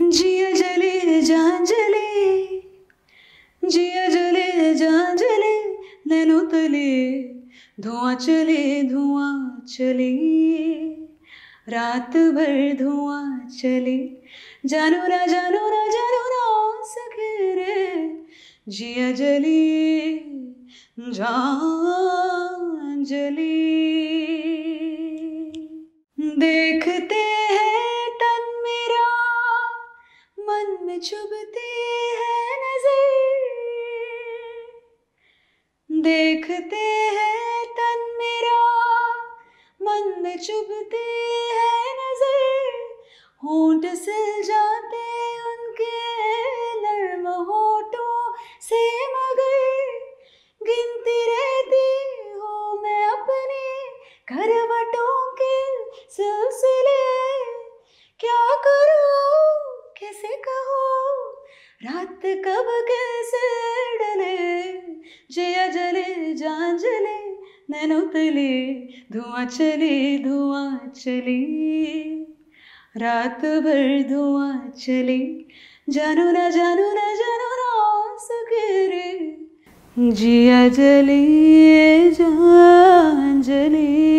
जिया जले जहाँ जले जिया जले जहाँ जले नैनो तले धुआं चले धुआं चले रात भर धुआं चले जानो ना जानो ना जानो ना सके रे जिया जले जहाँ जले में चुभते हैं नजर देखते हैं तन मेरा मन में चुभते हैं नजर होंठ सिल जाते उनके नर्म होठों से मगर गिनती रहती हूँ मैं अपने घर रात कब कैसे डले जिया जले जान जले नैन उतले धुआं चले धुआं चले रात भर धुआं चले जानो ना जानो ना जानो ना सुगरे जिया जले जान जले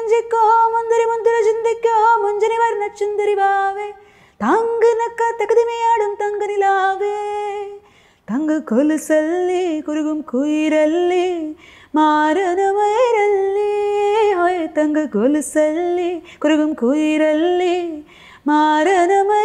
തുഞ്ചിക്കോ മുന്തിരി മുന്തിര ചിന്തിക്കോ മുഞ്ചിനി വർണ്ണ ചുന്തിരിവാവേ താങ്ക് നക്ക തകതിമയാടും തങ്ക നിലാവേ തങ്ക കൊലുസല്ലി കുരുകും കുയിരല്ലി മാരനമയരല്ലി ഹോയ് തങ്ക കൊലുസല്ലി കുരുകും കുയിരല്ലി മാരനമ